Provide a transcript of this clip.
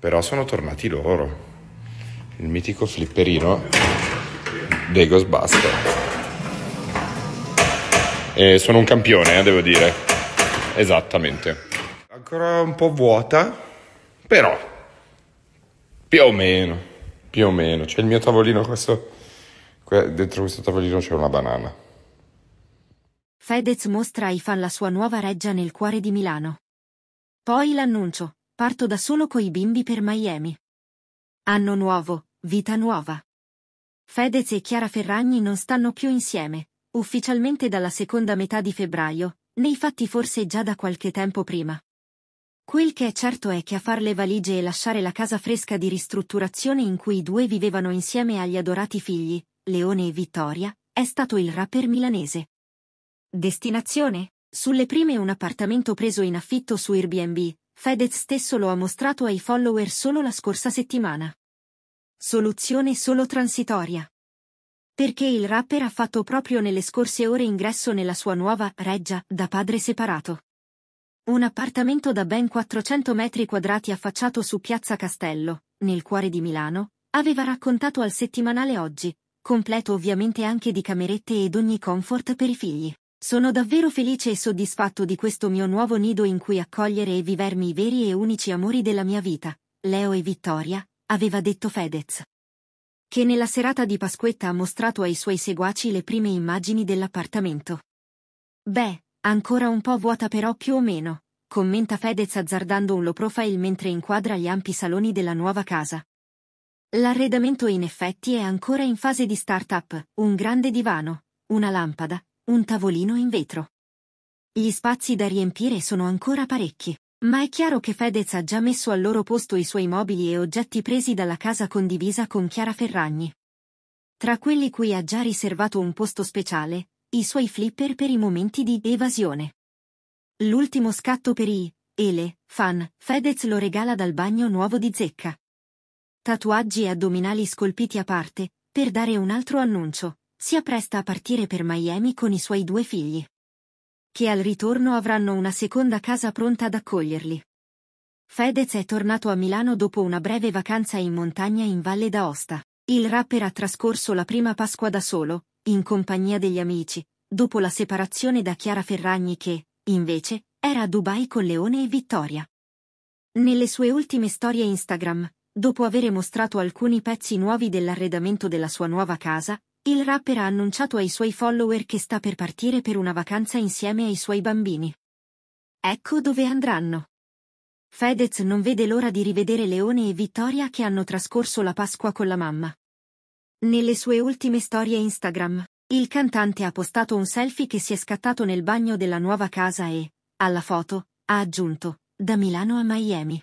Però sono tornati loro. Il mitico flipperino dei Ghostbusters E sono un campione, eh, devo dire. Esattamente. Ancora un po' vuota, però più o meno, più o meno. C'è il mio tavolino, questo, dentro questo tavolino c'è una banana. Fedez mostra ai fan la sua nuova reggia nel cuore di Milano. Poi l'annuncio. Parto da solo coi bimbi per Miami. Anno nuovo, vita nuova. Fedez e Chiara Ferragni non stanno più insieme, ufficialmente dalla seconda metà di febbraio, nei fatti forse già da qualche tempo prima. Quel che è certo è che a far le valigie e lasciare la casa fresca di ristrutturazione in cui i due vivevano insieme agli adorati figli, Leone e Vittoria, è stato il rapper milanese. Destinazione? Sulle prime un appartamento preso in affitto su Airbnb, Fedez stesso lo ha mostrato ai follower solo la scorsa settimana. Soluzione solo transitoria. Perché il rapper ha fatto proprio nelle scorse ore ingresso nella sua nuova reggia da padre separato. Un appartamento da ben 400 metri quadrati affacciato su Piazza Castello, nel cuore di Milano, aveva raccontato al settimanale Oggi, completo ovviamente anche di camerette ed ogni comfort per i figli. Sono davvero felice e soddisfatto di questo mio nuovo nido in cui accogliere e vivermi i veri e unici amori della mia vita, Leo e Vittoria, aveva detto Fedez. Che nella serata di Pasquetta ha mostrato ai suoi seguaci le prime immagini dell'appartamento. Beh, ancora un po' vuota però più o meno, commenta Fedez azzardando un low profile mentre inquadra gli ampi saloni della nuova casa. L'arredamento in effetti è ancora in fase di start-up, un grande divano, una lampada, un tavolino in vetro. Gli spazi da riempire sono ancora parecchi, ma è chiaro che Fedez ha già messo al loro posto i suoi mobili e oggetti presi dalla casa condivisa con Chiara Ferragni. Tra quelli cui ha già riservato un posto speciale, i suoi flipper per i momenti di evasione. L'ultimo scatto per i Ele, fan, Fedez lo regala dal bagno nuovo di zecca. Tatuaggi e addominali scolpiti a parte, per dare un altro annuncio si appresta a partire per Miami con i suoi due figli, che al ritorno avranno una seconda casa pronta ad accoglierli. Fedez è tornato a Milano dopo una breve vacanza in montagna in Valle d'Aosta. Il rapper ha trascorso la prima Pasqua da solo, in compagnia degli amici, dopo la separazione da Chiara Ferragni che, invece, era a Dubai con Leone e Vittoria. Nelle sue ultime storie Instagram, dopo avere mostrato alcuni pezzi nuovi dell'arredamento della sua nuova casa, il rapper ha annunciato ai suoi follower che sta per partire per una vacanza insieme ai suoi bambini. Ecco dove andranno. Fedez non vede l'ora di rivedere Leone e Vittoria che hanno trascorso la Pasqua con la mamma. Nelle sue ultime storie Instagram, il cantante ha postato un selfie che si è scattato nel bagno della nuova casa e, alla foto, ha aggiunto, da Milano a Miami.